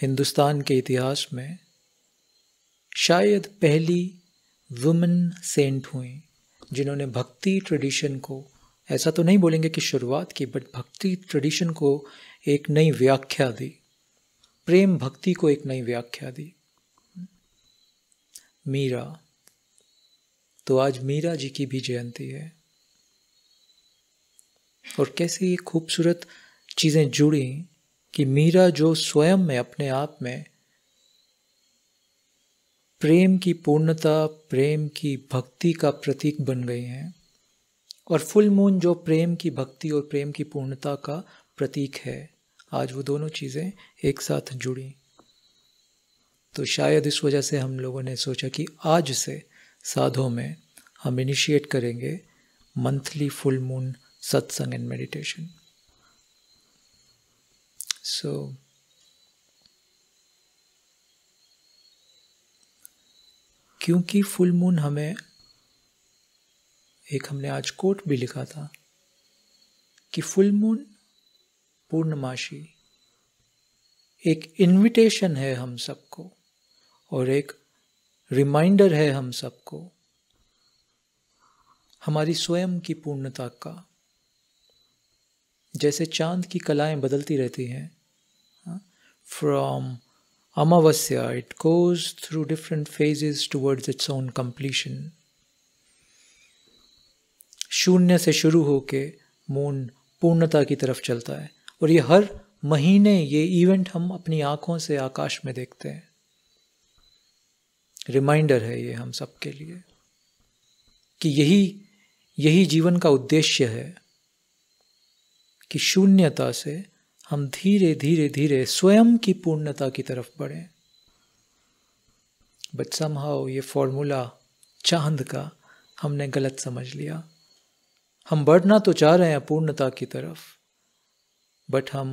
हिंदुस्तान के इतिहास में शायद पहली वुमेन सेंट हुई जिन्होंने भक्ति ट्रेडिशन को ऐसा तो नहीं बोलेंगे कि शुरुआत की बट भक्ति ट्रेडिशन को एक नई व्याख्या दी प्रेम भक्ति को एक नई व्याख्या दी मीरा तो आज मीरा जी की भी जयंती है और कैसे ये खूबसूरत चीज़ें जुड़ी कि मीरा जो स्वयं में अपने आप में प्रेम की पूर्णता प्रेम की भक्ति का प्रतीक बन गई हैं और फुल मून जो प्रेम की भक्ति और प्रेम की पूर्णता का प्रतीक है आज वो दोनों चीज़ें एक साथ जुड़ी तो शायद इस वजह से हम लोगों ने सोचा कि आज से साधों में हम इनिशिएट करेंगे मंथली फुल मून सत्संग एंड मेडिटेशन So, क्योंकि फुल मून हमें एक हमने आज कोट भी लिखा था कि फुल मून पूर्णमाशी एक इनविटेशन है हम सबको और एक रिमाइंडर है हम सबको हमारी स्वयं की पूर्णता का जैसे चांद की कलाएं बदलती रहती हैं from Amavasya, it goes through different phases towards its own completion. शून्य से शुरू होके मून पूर्णता की तरफ चलता है और ये हर महीने ये इवेंट हम अपनी आंखों से आकाश में देखते हैं रिमाइंडर है ये हम सबके लिए कि यही यही जीवन का उद्देश्य है कि शून्यता से हम धीरे धीरे धीरे स्वयं की पूर्णता की तरफ बढ़ें बट समहाओ ये फॉर्मूला चांद का हमने गलत समझ लिया हम बढ़ना तो चाह रहे हैं पूर्णता की तरफ बट हम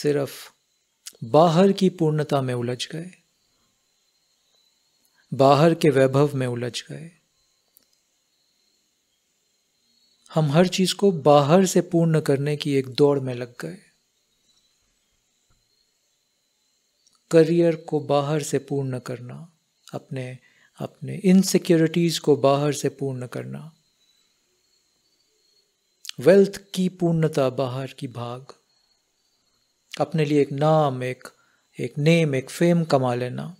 सिर्फ बाहर की पूर्णता में उलझ गए बाहर के वैभव में उलझ गए हम हर चीज को बाहर से पूर्ण करने की एक दौड़ में लग गए करियर को बाहर से पूर्ण करना अपने अपने इनसिक्योरिटीज़ को बाहर से पूर्ण करना वेल्थ की पूर्णता बाहर की भाग अपने लिए एक नाम एक एक नेम एक फेम कमा लेना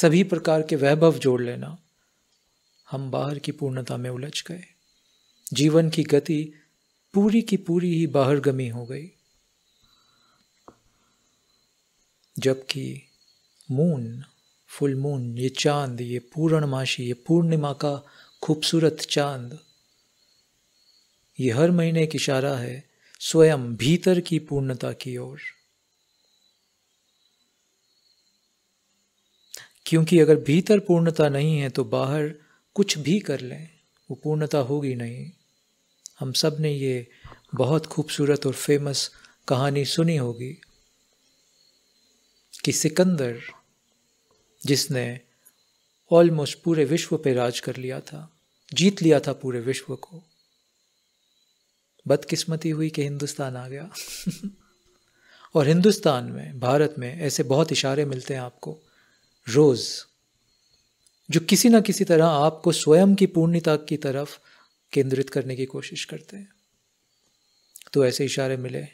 सभी प्रकार के वैभव जोड़ लेना हम बाहर की पूर्णता में उलझ गए जीवन की गति पूरी की पूरी ही बाहर गमी हो गई जबकि मून फुल मून ये चांद ये पूर्णमाशी ये पूर्णिमा का खूबसूरत चांद ये हर महीने एक इशारा है स्वयं भीतर की पूर्णता की ओर क्योंकि अगर भीतर पूर्णता नहीं है तो बाहर कुछ भी कर लें वो पूर्णता होगी नहीं हम सब ने ये बहुत खूबसूरत और फेमस कहानी सुनी होगी कि सिकंदर जिसने ऑलमोस्ट पूरे विश्व पर राज कर लिया था जीत लिया था पूरे विश्व को बदकिस्मती हुई कि हिंदुस्तान आ गया और हिंदुस्तान में भारत में ऐसे बहुत इशारे मिलते हैं आपको रोज़ जो किसी ना किसी तरह आपको स्वयं की पूर्णता की तरफ केंद्रित करने की कोशिश करते हैं तो ऐसे इशारे मिले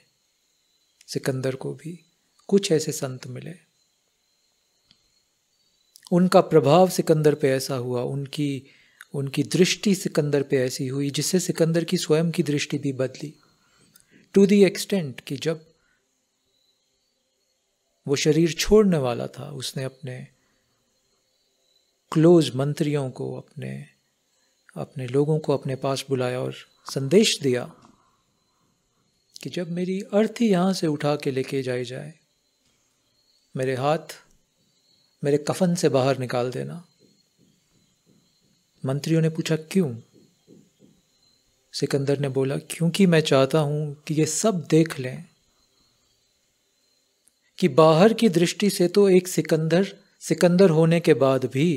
सिकंदर को भी कुछ ऐसे संत मिले उनका प्रभाव सिकंदर पे ऐसा हुआ उनकी उनकी दृष्टि सिकंदर पे ऐसी हुई जिससे सिकंदर की स्वयं की दृष्टि भी बदली टू दी एक्सटेंट कि जब वो शरीर छोड़ने वाला था उसने अपने क्लोज मंत्रियों को अपने अपने लोगों को अपने पास बुलाया और संदेश दिया कि जब मेरी अर्थी यहाँ से उठा के लेके जाए जाए मेरे हाथ मेरे कफन से बाहर निकाल देना मंत्रियों ने पूछा क्यों सिकंदर ने बोला क्योंकि मैं चाहता हूं कि ये सब देख लें कि बाहर की दृष्टि से तो एक सिकंदर सिकंदर होने के बाद भी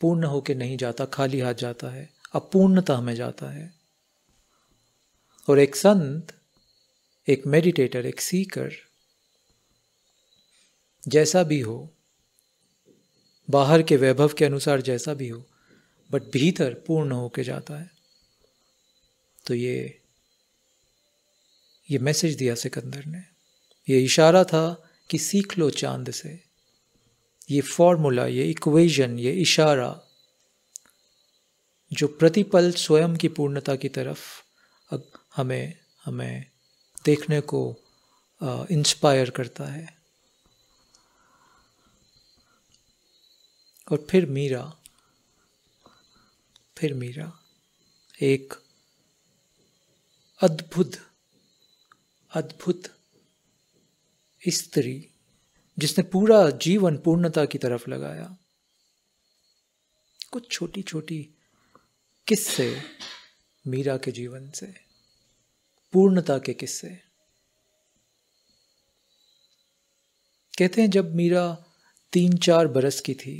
पूर्ण होके नहीं जाता खाली हाथ जाता है अपूर्णता में जाता है और एक संत एक मेडिटेटर एक सीकर जैसा भी हो बाहर के वैभव के अनुसार जैसा भी हो बट भीतर पूर्ण होके जाता है तो ये ये मैसेज दिया सिकंदर ने ये इशारा था कि सीख लो चांद से ये फॉर्मूला ये इक्वेशन ये इशारा जो प्रतिपल स्वयं की पूर्णता की तरफ हमें हमें देखने को इंस्पायर करता है और फिर मीरा फिर मीरा एक अद्भुत अद्भुत स्त्री जिसने पूरा जीवन पूर्णता की तरफ लगाया कुछ छोटी छोटी किस्से मीरा के जीवन से पूर्णता के किस्से कहते हैं जब मीरा तीन चार बरस की थी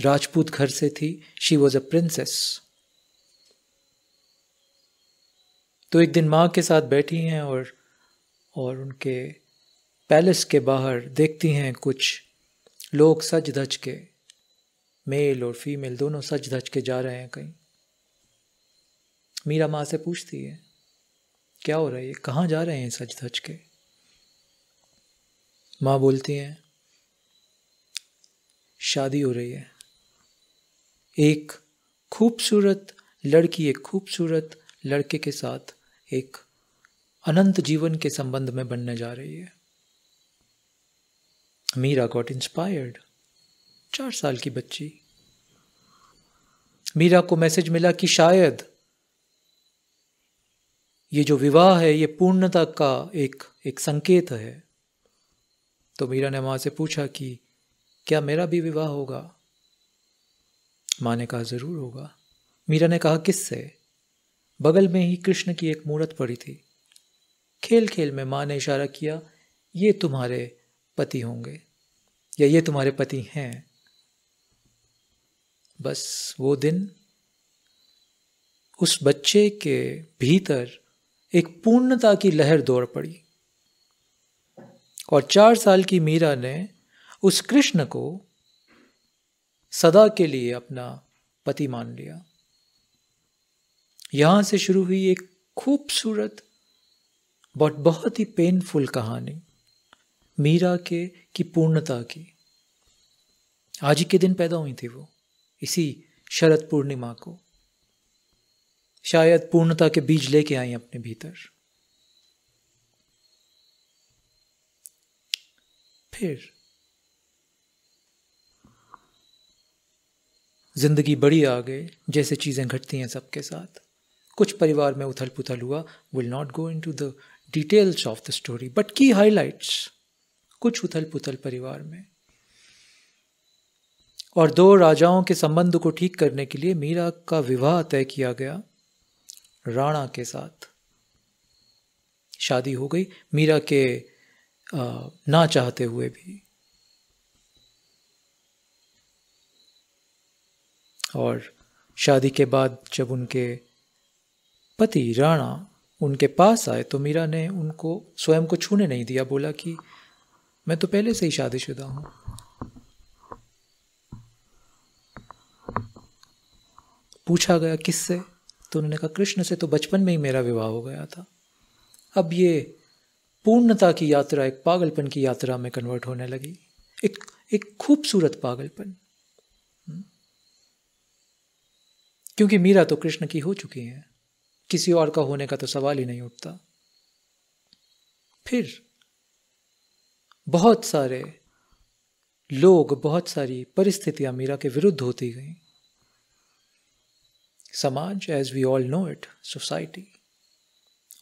राजपूत घर से थी शी वॉज अ प्रिंसेस तो एक दिन माँ के साथ बैठी हैं और और उनके पैलेस के बाहर देखती हैं कुछ लोग सज धज के मेल और फीमेल दोनों सज धज के जा रहे हैं कहीं मीरा माँ से पूछती है क्या हो रहा है ये कहाँ जा रहे हैं सज धज के माँ बोलती हैं शादी हो रही है एक खूबसूरत लड़की एक खूबसूरत लड़के के साथ एक अनंत जीवन के संबंध में बनने जा रही है मीरा गॉट इंस्पायर्ड चार साल की बच्ची मीरा को मैसेज मिला कि शायद ये जो विवाह है ये पूर्णता का एक एक संकेत है तो मीरा ने वहाँ से पूछा कि क्या मेरा भी विवाह होगा माँ ने कहा ज़रूर होगा मीरा ने कहा किससे बगल में ही कृष्ण की एक मूर्त पड़ी थी खेल खेल में माँ ने इशारा किया ये तुम्हारे पति होंगे या ये तुम्हारे पति हैं बस वो दिन उस बच्चे के भीतर एक पूर्णता की लहर दौड़ पड़ी और चार साल की मीरा ने उस कृष्ण को सदा के लिए अपना पति मान लिया यहां से शुरू हुई एक खूबसूरत बट बहुत ही पेनफुल कहानी मीरा के की पूर्णता की आज ही के दिन पैदा हुई थी वो इसी शरद पूर्णिमा को शायद पूर्णता के बीज लेके आई अपने भीतर फिर ज़िंदगी बड़ी आ गए जैसे चीज़ें घटती हैं सबके साथ कुछ परिवार में उथल पुथल हुआ will not go in to the details of the story but key highlights कुछ उथल पुथल परिवार में और दो राजाओं के संबंध को ठीक करने के लिए मीरा का विवाह तय किया गया राणा के साथ शादी हो गई मीरा के ना चाहते हुए भी और शादी के बाद जब उनके पति राणा उनके पास आए तो मीरा ने उनको स्वयं को छूने नहीं दिया बोला कि मैं तो पहले से ही शादीशुदा हूँ पूछा गया किससे तो उन्होंने कहा कृष्ण से तो बचपन में ही मेरा विवाह हो गया था अब ये पूर्णता की यात्रा एक पागलपन की यात्रा में कन्वर्ट होने लगी एक एक खूबसूरत पागलपन क्योंकि मीरा तो कृष्ण की हो चुकी है किसी और का होने का तो सवाल ही नहीं उठता फिर बहुत सारे लोग बहुत सारी परिस्थितियां मीरा के विरुद्ध होती गई समाज as we all know it society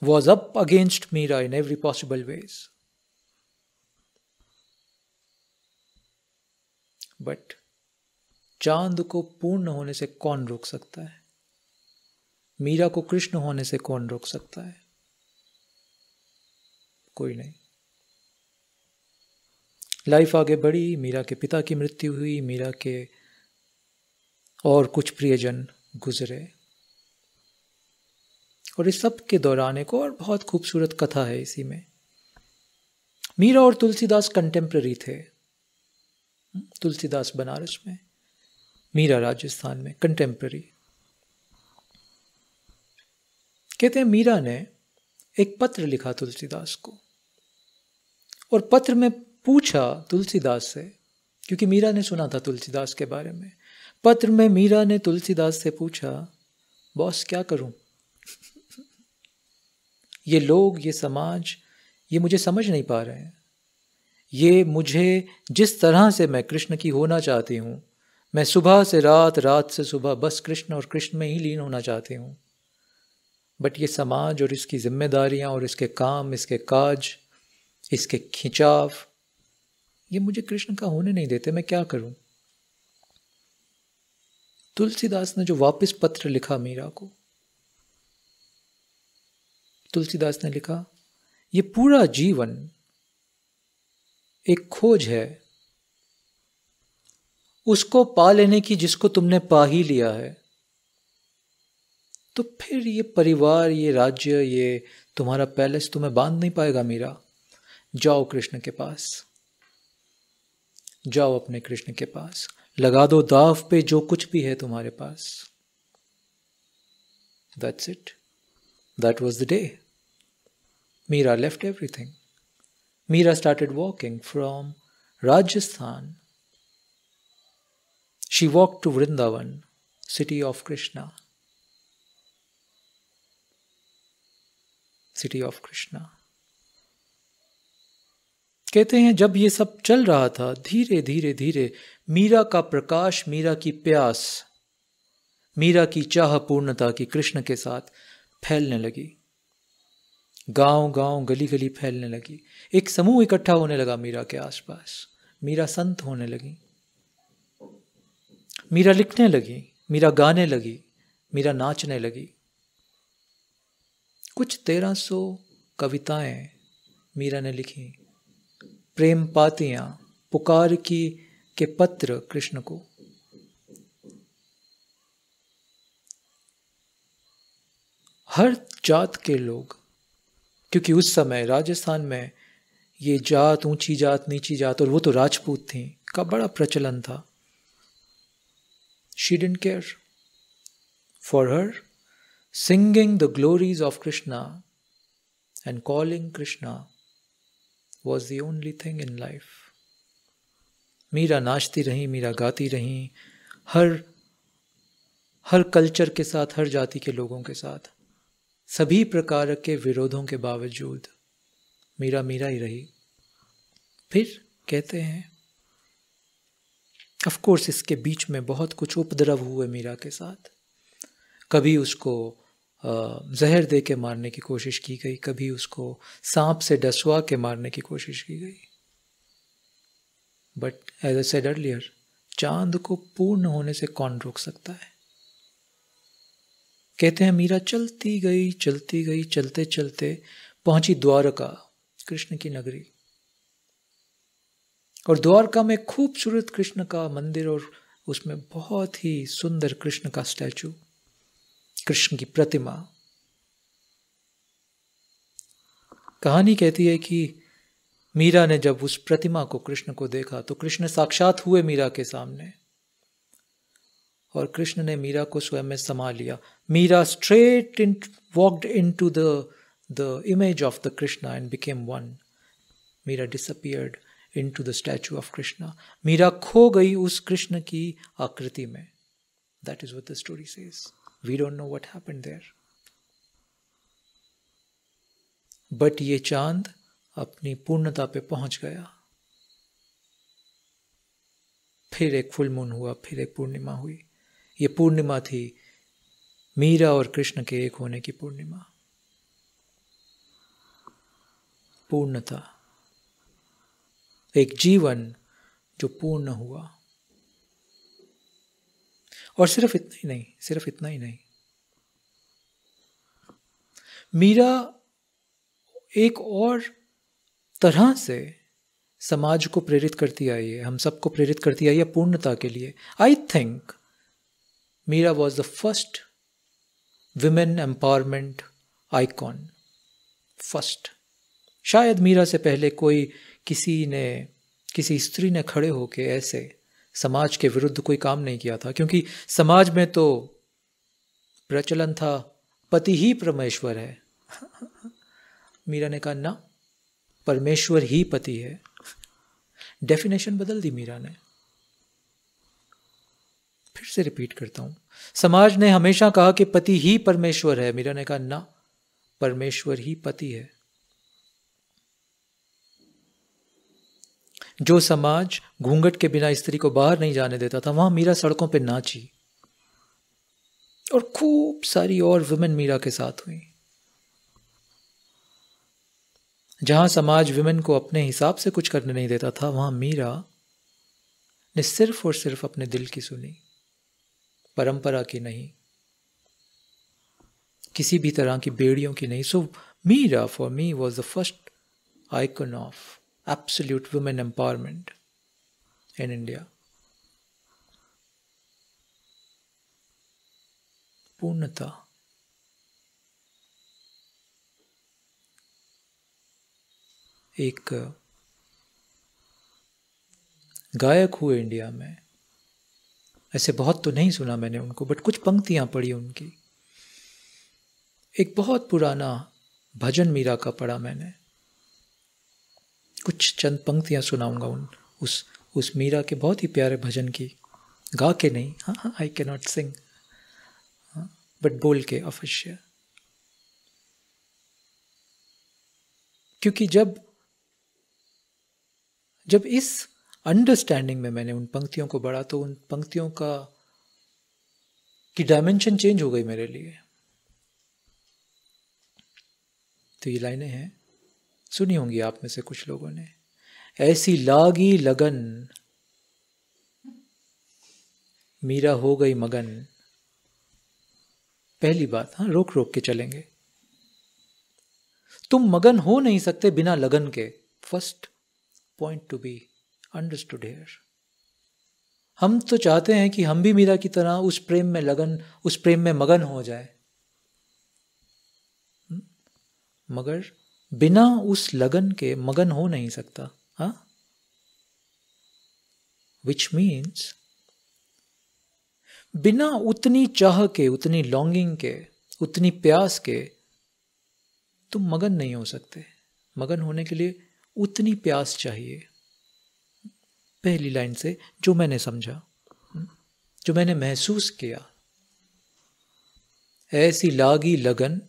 was up against Meera in every possible ways but चांद को पूर्ण होने से कौन रोक सकता है मीरा को कृष्ण होने से कौन रोक सकता है कोई नहीं लाइफ आगे बढ़ी मीरा के पिता की मृत्यु हुई मीरा के और कुछ प्रियजन गुजरे और इस सब के दौरान एक और बहुत खूबसूरत कथा है इसी में मीरा और तुलसीदास कंटेम्प्रेरी थे तुलसीदास बनारस में मीरा राजस्थान में कंटेम्प्रेरी कहते हैं मीरा ने एक पत्र लिखा तुलसीदास को और पत्र में पूछा तुलसीदास से क्योंकि मीरा ने सुना था तुलसीदास के बारे में पत्र में मीरा ने तुलसीदास से पूछा बॉस क्या करूं ये लोग ये समाज ये मुझे समझ नहीं पा रहे हैं ये मुझे जिस तरह से मैं कृष्ण की होना चाहती हूं मैं सुबह से रात रात से सुबह बस कृष्ण और कृष्ण में ही लीन होना चाहती हूँ बट ये समाज और इसकी जिम्मेदारियाँ और इसके काम इसके काज इसके खिंचाव ये मुझे कृष्ण का होने नहीं देते मैं क्या करूँ तुलसीदास ने जो वापस पत्र लिखा मीरा को तुलसीदास ने लिखा ये पूरा जीवन एक खोज है उसको पा लेने की जिसको तुमने पा ही लिया है तो फिर ये परिवार ये राज्य ये तुम्हारा पैलेस तुम्हें बांध नहीं पाएगा मीरा जाओ कृष्ण के पास जाओ अपने कृष्ण के पास लगा दो दाव पे जो कुछ भी है तुम्हारे पास that's it that was the day Meera left everything Meera started walking from Rajasthan She walked to Vrindavan, city of Krishna. City of Krishna. कहते हैं जब ये सब चल रहा था धीरे धीरे धीरे मीरा का प्रकाश मीरा की प्यास मीरा की चाह पूर्णता की कृष्ण के साथ फैलने लगी गांव गांव गली गली फैलने लगी एक समूह इकट्ठा होने लगा मीरा के आसपास मीरा संत होने लगी मीरा लिखने लगी मीरा गाने लगी मीरा नाचने लगी कुछ तेरह सौ कविताएं मीरा ने लिखी प्रेम पातियां पुकार की के पत्र कृष्ण को हर जात के लोग क्योंकि उस समय राजस्थान में ये जात ऊंची जात नीची जात और वो तो राजपूत थी का बड़ा प्रचलन था She didn't care. For her, singing the glories of Krishna and calling Krishna was the only thing in life. Meera नाचती rahi, meera gaati rahi, har, har culture ke साथ har jati ke logon ke साथ sabhi prakar ke virodhon ke बावजूद meera meera hi rahi. फिर कहते हैं of course इसके बीच में बहुत कुछ उपद्रव हुए मीरा के साथ कभी उसको जहर दे के मारने की कोशिश की गई कभी उसको सांप से डसवा के मारने की कोशिश की गई but as a said earlier चांद को पूर्ण होने से कौन रोक सकता है कहते हैं मीरा चलती गई चलती गई चलते चलते पहुंची द्वारका कृष्ण की नगरी और द्वारका में खूबसूरत कृष्ण का मंदिर और उसमें बहुत ही सुंदर कृष्ण का स्टैचू कृष्ण की प्रतिमा कहानी कहती है कि मीरा ने जब उस प्रतिमा को कृष्ण को देखा तो कृष्ण साक्षात हुए मीरा के सामने और कृष्ण ने मीरा को स्वयं में समा लिया Meera straight in walked in to the image of the Krishna and became one Meera disappeared in to the statue of Krishna Meera खो गई उस कृष्ण की आकृति में that is what the story says we don't know what happen there but ये चांद अपनी पूर्णता पे पहुंच गया फिर एक फुल मून हुआ फिर एक पूर्णिमा हुई ये पूर्णिमा थी मीरा और कृष्ण के एक होने की पूर्णिमा पूर्णता तो एक जीवन जो पूर्ण हुआ और सिर्फ इतना ही नहीं सिर्फ इतना ही नहीं मीरा एक और तरह से समाज को प्रेरित करती आई है हम सबको प्रेरित करती आई है पूर्णता के लिए I think Meera was the first women empowerment icon first शायद मीरा से पहले कोई किसी ने किसी स्त्री ने खड़े होके ऐसे समाज के विरुद्ध कोई काम नहीं किया था क्योंकि समाज में तो प्रचलन था पति ही परमेश्वर है मीरा ने कहा ना परमेश्वर ही पति है डेफिनेशन बदल दी मीरा ने फिर से रिपीट करता हूं समाज ने हमेशा कहा कि पति ही परमेश्वर है मीरा ने कहा ना परमेश्वर ही पति है जो समाज घूंघट के बिना स्त्री को बाहर नहीं जाने देता था वहां मीरा सड़कों पर नाची और खूब सारी और वुमेन मीरा के साथ हुई जहां समाज वुमेन को अपने हिसाब से कुछ करने नहीं देता था वहां मीरा ने सिर्फ और सिर्फ अपने दिल की सुनी परंपरा की नहीं किसी भी तरह की बेड़ियों की नहीं so Meera for me was the first icon of absolute women empowerment in India. पूर्णता एक uh, गायक हुए इंडिया में ऐसे बहुत तो नहीं सुना मैंने उनको बट कुछ पंक्तियां पढ़ी उनकी एक बहुत पुराना भजन मीरा का पढ़ा मैंने कुछ चंद पंक्तियाँ सुनाऊंगा उन उस उस मीरा के बहुत ही प्यारे भजन की गा के नहीं हाँ हाँ I can not sing but बोल के अवश्य क्योंकि जब जब इस अंडरस्टैंडिंग में मैंने उन पंक्तियों को बढ़ा तो उन पंक्तियों का की डायमेंशन चेंज हो गई मेरे लिए तो ये लाइनें हैं सुनी होंगी आप में से कुछ लोगों ने ऐसी लागी लगन मीरा हो गई मगन पहली बात हाँ रोक रोक के चलेंगे तुम मगन हो नहीं सकते बिना लगन के first point to be understood here हम तो चाहते हैं कि हम भी मीरा की तरह उस प्रेम में लगन उस प्रेम में मगन हो जाए हम्म, मगर बिना उस लगन के मगन हो नहीं सकता हा विच मीन्स बिना उतनी चाह के उतनी लॉन्गिंग के उतनी प्यास के तुम मगन नहीं हो सकते मगन होने के लिए उतनी प्यास चाहिए पहली लाइन से जो मैंने समझा हम्म, जो मैंने महसूस किया ऐसी लागी लगन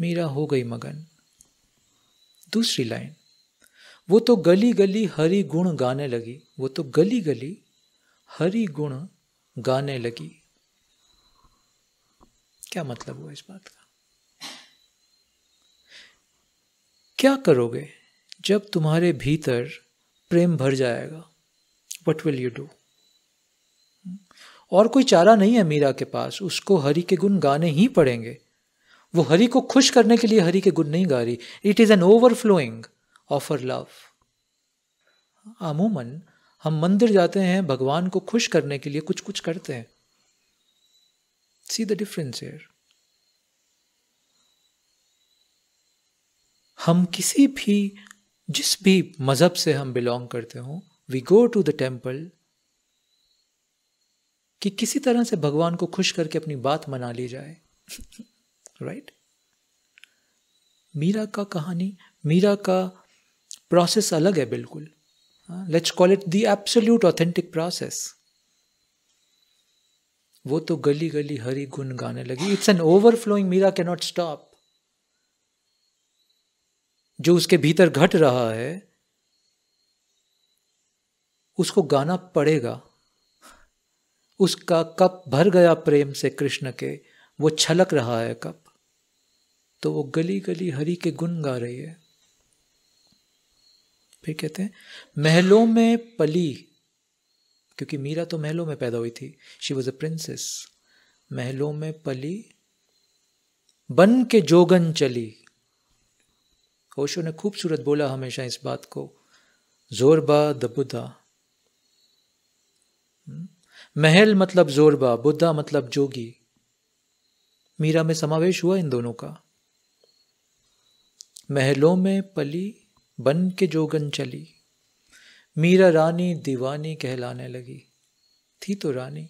मेरा हो गई मगन दूसरी लाइन वो तो गली गली हरी गुण गाने लगी वो तो गली गली हरी गुण गाने लगी क्या मतलब हुआ इस बात का क्या करोगे जब तुम्हारे भीतर प्रेम भर जाएगा वट विल यू डू और कोई चारा नहीं है मीरा के पास उसको हरि के गुण गाने ही पड़ेंगे वो हरि को खुश करने के लिए हरि के गुण नहीं गा रही it is an overflowing of her love अमूमन हम मंदिर जाते हैं भगवान को खुश करने के लिए कुछ कुछ करते हैं सी द डिफरेंस हेयर हम किसी भी जिस भी मज़हब से हम बिलोंग करते हों we go to the temple कि किसी तरह से भगवान को खुश करके अपनी बात मना ली जाए राइट मीरा का कहानी मीरा का प्रोसेस अलग है बिल्कुल let's call it the absolute authentic process वो तो गली गली हरी गुन गाने लगी it's an overflowing Meera can not stop जो उसके भीतर घट रहा है उसको गाना पड़ेगा उसका कप भर गया प्रेम से कृष्ण के वो छलक रहा है कप तो वो गली गली हरि के गुण गा रही है फिर कहते हैं महलों में पली क्योंकि मीरा तो महलों में पैदा हुई थी शी वॉज अ प्रिंसेस महलों में पली बन के जोगन चली ओशो ने खूबसूरत बोला हमेशा इस बात को जोरबा द बुद्धा हम्म? महल मतलब जोरबा बुद्धा मतलब जोगी मीरा में समावेश हुआ इन दोनों का महलों में पली बन के जोगन चली मीरा रानी दीवानी कहलाने लगी थी तो रानी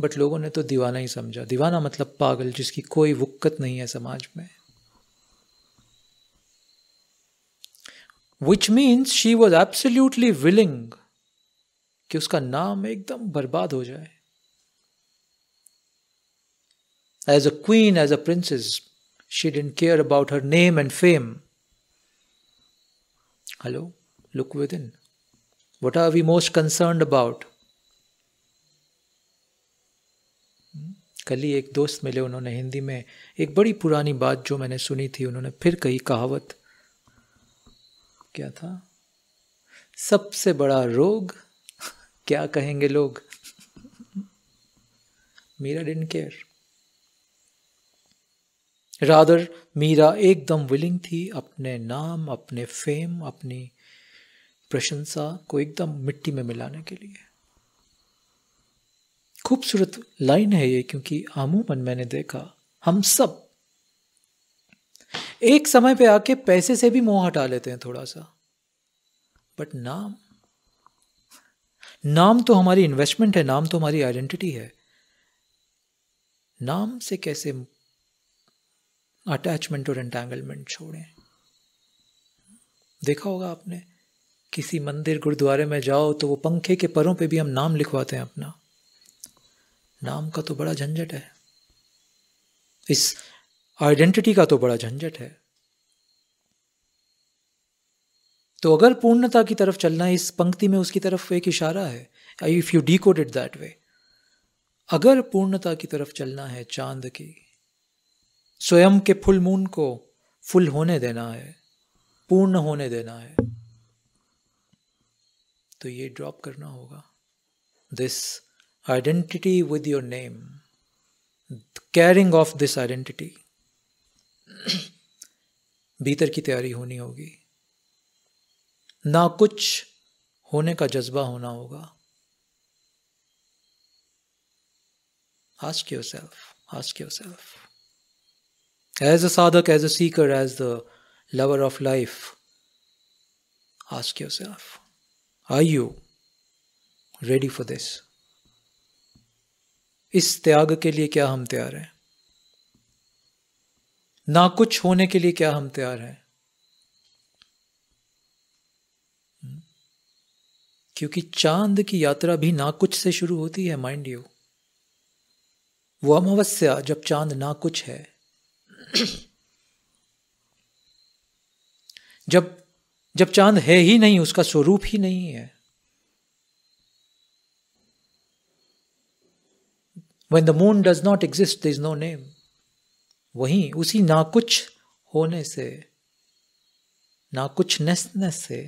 बट लोगों ने तो दीवाना ही समझा दीवाना मतलब पागल जिसकी कोई वक्कत नहीं है समाज में which means she was absolutely willing कि उसका नाम एकदम बर्बाद हो जाए as a queen as a princess She didn't care about her name and fame. Hello? Look within. What are we most concerned about? कल ही एक दोस्त मिले उन्होंने हिंदी में एक बड़ी पुरानी बात जो मैंने सुनी थी उन्होंने फिर कही कहावत क्या था सबसे बड़ा रोग क्या कहेंगे लोग Meera don't care rather Meera एकदम विलिंग थी अपने नाम अपने फेम अपनी प्रशंसा को एकदम मिट्टी में मिलाने के लिए खूबसूरत लाइन है ये क्योंकि आमूमन मैंने देखा हम सब एक समय पे आके पैसे से भी मोह हटा लेते हैं थोड़ा सा बट नाम नाम तो हमारी इन्वेस्टमेंट है नाम तो हमारी आइडेंटिटी है नाम से कैसे अटैचमेंट और एंटेंगलमेंट छोड़ें देखा होगा आपने किसी मंदिर गुरुद्वारे में जाओ तो वो पंखे के परों पे भी हम नाम लिखवाते हैं अपना नाम का तो बड़ा झंझट है इस आइडेंटिटी का तो बड़ा झंझट है तो अगर पूर्णता की तरफ चलना है इस पंक्ति में उसकी तरफ एक इशारा है if you decode it that way अगर पूर्णता की तरफ चलना है चांद की स्वयं के फुल मून को फुल होने देना है पूर्ण होने देना है तो ये ड्रॉप करना होगा this identity with your name carrying of this identity भीतर की तैयारी होनी होगी ना कुछ होने का जज्बा होना होगा ask yourself yourself As a sadhak, as a seeker, as the lover of life, ask yourself are you ready for this? इस त्याग के लिए क्या हम तैयार हैं ना कुछ होने के लिए क्या हम तैयार हैं हम्म। क्योंकि चांद की यात्रा भी ना कुछ से शुरू होती है माइंड यू वो अमावस्या जब चांद ना कुछ है जब जब चांद है ही नहीं उसका स्वरूप ही नहीं है when the moon does not exist is no name वहीं उसी ना कुछ होने से ना कुछ नसने से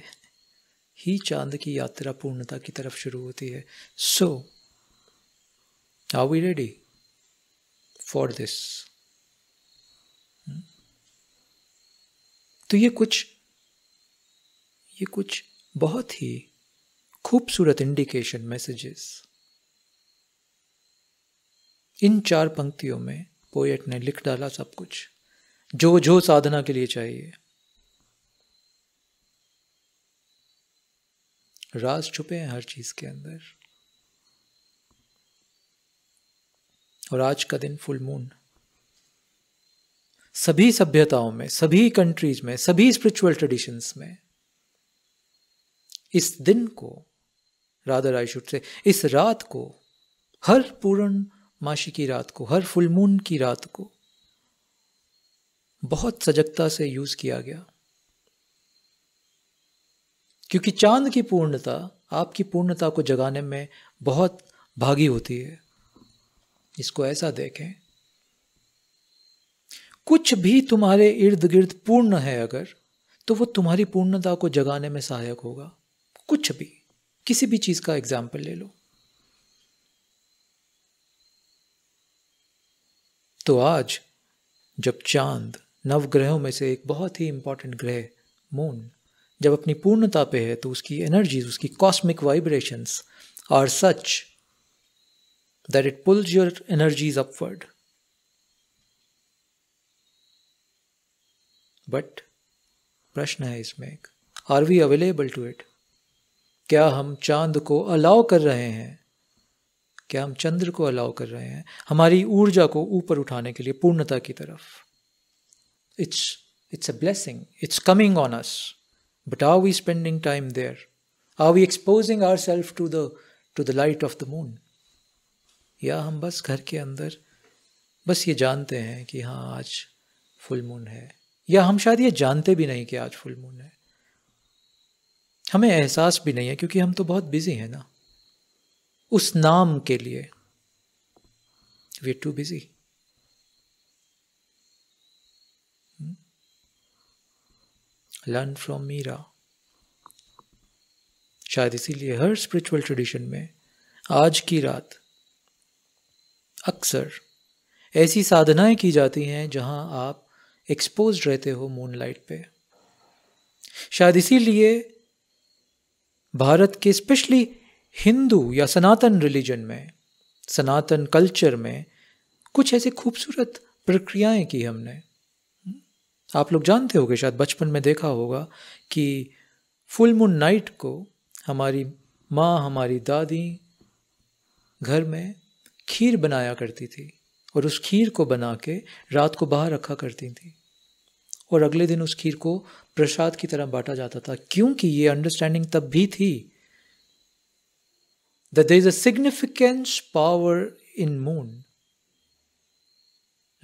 ही चांद की यात्रा पूर्णता की तरफ शुरू होती है so are we ready for this तो ये कुछ ये कुछ बहुत ही खूबसूरत इंडिकेशन मैसेजेस इन चार पंक्तियों में पोएट ने लिख डाला सब कुछ जो जो साधना के लिए चाहिए राज छुपे हैं हर चीज के अंदर और आज का दिन फुल मून सभी सभ्यताओं में सभी कंट्रीज में सभी स्पिरिचुअल ट्रेडिशंस में इस दिन को राधा राय शुट से इस रात को हर पूर्ण माशी की रात को हर फुलमून की रात को बहुत सजगता से यूज किया गया क्योंकि चांद की पूर्णता आपकी पूर्णता को जगाने में बहुत भागी होती है इसको ऐसा देखें कुछ भी तुम्हारे इर्द गिर्द पूर्ण है अगर तो वो तुम्हारी पूर्णता को जगाने में सहायक होगा कुछ भी किसी भी चीज़ का एग्जाम्पल ले लो तो आज जब चांद नवग्रहों में से एक बहुत ही इंपॉर्टेंट ग्रह मून जब अपनी पूर्णता पे है तो उसकी एनर्जीज उसकी cosmic vibrations are such that it pulls your energies upward but प्रश्न है इसमें एक are we available to it क्या हम चांद को अलाउ कर रहे हैं क्या हम चंद्र को अलाउ कर रहे हैं हमारी ऊर्जा को ऊपर उठाने के लिए पूर्णता की तरफ it's it's a blessing it's coming on us but are we spending time there are we exposing our self to the to the light of the moon या हम बस घर के अंदर बस ये जानते हैं कि हाँ आज फुल मून है या हम शायद ये जानते भी नहीं कि आज फुल मून है हमें एहसास भी नहीं है क्योंकि हम तो बहुत बिजी हैं ना उस नाम के लिए we too busy learn from Mira शायद इसीलिए हर स्पिरिचुअल ट्रेडिशन में आज की रात अक्सर ऐसी साधनाएं की जाती हैं जहां आप एक्सपोज रहते हो मूनलाइट पे शायद इसीलिए भारत के स्पेशली हिंदू या सनातन रिलीजन में सनातन कल्चर में कुछ ऐसी खूबसूरत प्रक्रियाएं की हमने आप लोग जानते होंगे शायद बचपन में देखा होगा कि फुल मून नाइट को हमारी माँ हमारी दादी घर में खीर बनाया करती थी और उस खीर को बना के रात को बाहर रखा करती थी और अगले दिन उस खीर को प्रसाद की तरह बांटा जाता था क्योंकि ये अंडरस्टैंडिंग तब भी थी that there is a significance power in moon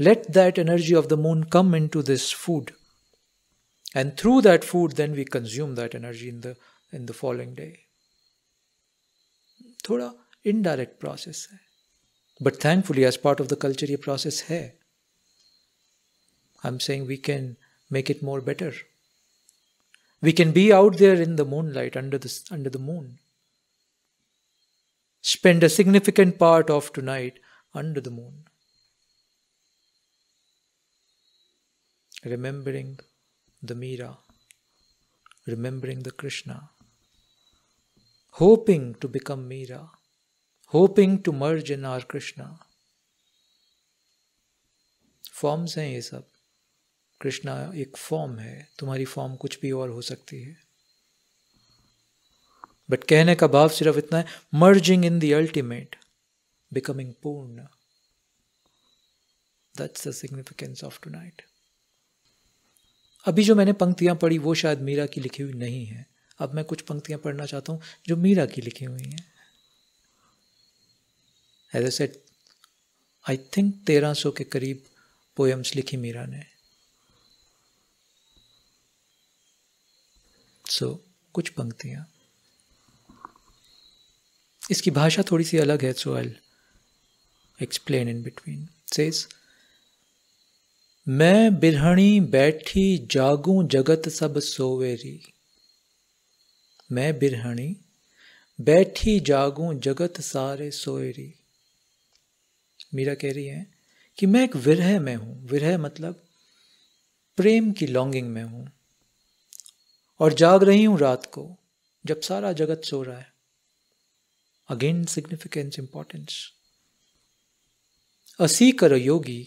let that energy of the moon come in to this food and through that food then we consume that energy in the in the following day थोड़ा indirect process है but thankfully as part of the culture process hai i'm saying we can make it more better we can be out there in the moonlight under the under the moon spend a significant part of tonight under the moon remembering the Mira, remembering the Krishna, hoping to become Mira. Hoping to merge in our Krishna forms हैं ये सब कृष्णा एक form है तुम्हारी form कुछ भी और हो सकती है बट कहने का भाव सिर्फ इतना है merging in the ultimate becoming पूर्ण that's the significance of tonight अभी जो मैंने पंक्तियां पढ़ी वो शायद मीरा की लिखी हुई नहीं है अब मैं कुछ पंक्तियां पढ़ना चाहता हूं जो मीरा की लिखी हुई हैं as I said I think तेरह सौ के करीब पोएम्स लिखी मीरा ने सो so, कुछ पंक्तियाँ इसकी भाषा थोड़ी सी अलग है so I explain in between says मैं बिरहणी बैठी जागू जगत सब सोवेरी मैं बिरहणी बैठी जागू जगत सारे सोएरी मीरा कह रही है कि मैं एक विरह में हूँ विरह मतलब प्रेम की लॉन्गिंग में हूँ और जाग रही हूँ रात को जब सारा जगत सो रहा है again significance importance a seeker yogi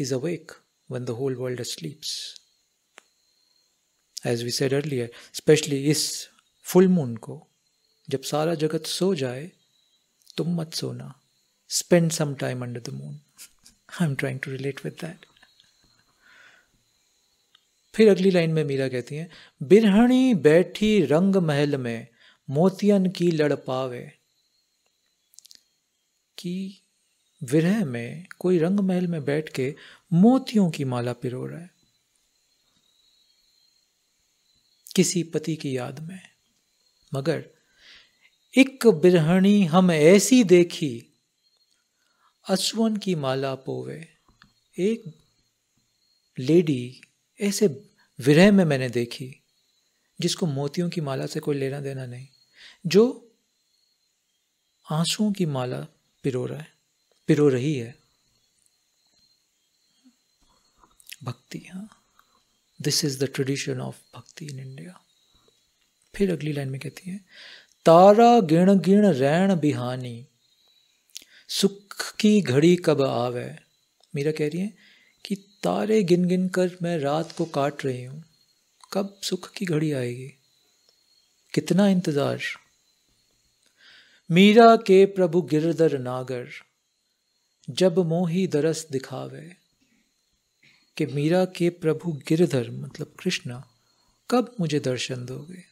is awake when the whole world sleeps as we said earlier especially इस फुल मून को जब सारा जगत सो जाए तुम मत सोना spend some time under the moon. I'm trying to relate with that. फिर अगली लाइन में मीरा कहती हैं बिरहणी बैठी रंग महल में मोतियन की लड़ पावे कि विरह में कोई रंग महल में बैठ के मोतियों की माला पिरो रहा है किसी पति की याद में मगर एक बिरहणी हम ऐसी देखी अश्वन की माला पोवे एक लेडी ऐसे विरह में मैंने देखी जिसको मोतियों की माला से कोई लेना देना नहीं जो आंसुओं की माला पिरो रहा है पिरो रही है भक्ति हाँ this is the tradition of bhakti in India फिर अगली लाइन में कहती है तारा गिण गिण रैण बिहानी सुख दुख की घड़ी कब आवे मीरा कह रही है कि तारे गिन गिन कर मैं रात को काट रही हूँ कब सुख की घड़ी आएगी कितना इंतज़ार मीरा के प्रभु गिरधर नागर जब मोही दरस दिखावे कि मीरा के प्रभु गिरधर मतलब कृष्णा कब मुझे दर्शन दोगे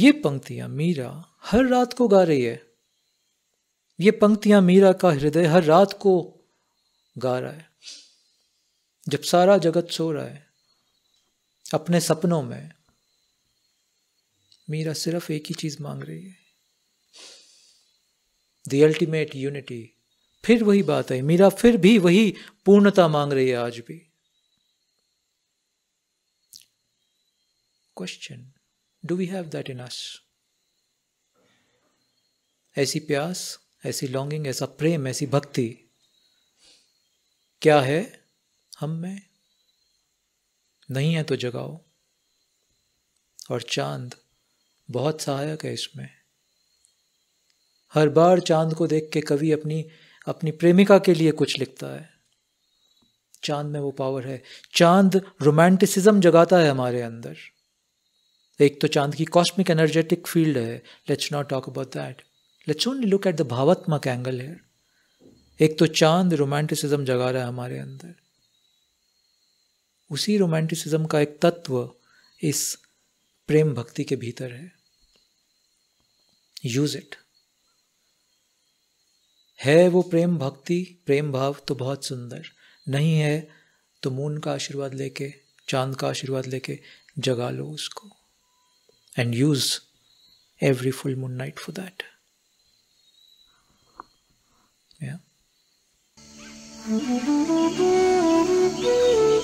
ये पंक्तियां मीरा हर रात को गा रही है ये पंक्तियां मीरा का हृदय हर रात को गा रहा है जब सारा जगत सो रहा है अपने सपनों में मीरा सिर्फ एक ही चीज मांग रही है दी अल्टीमेट यूनिटी फिर वही बात है मीरा फिर भी वही पूर्णता मांग रही है आज भी question do we have that in us ऐसी प्यास ऐसी लॉन्गिंग ऐसा प्रेम ऐसी भक्ति क्या है हम में नहीं है तो जगाओ और चांद बहुत सहायक है इसमें हर बार चांद को देख के कवि अपनी अपनी प्रेमिका के लिए कुछ लिखता है चांद में वो पावर है चांद रोमांटिसिज्म जगाता है हमारे अंदर एक तो चांद की कॉस्मिक एनर्जेटिक फील्ड है let's not talk about that Let's look at the the bhavatmak angle here. एक तो चांद रोमांटिसिज्म जगा रहा है हमारे अंदर उसी रोमांटिसिज्म का एक तत्व इस प्रेम भक्ति के भीतर है यूज इट है वो प्रेम भक्ति प्रेम भाव तो बहुत सुंदर नहीं है तो मून का आशीर्वाद लेके चांद का आशीर्वाद लेके जगा लो उसको and use every full moon night for that Yeah. Mm-hmm.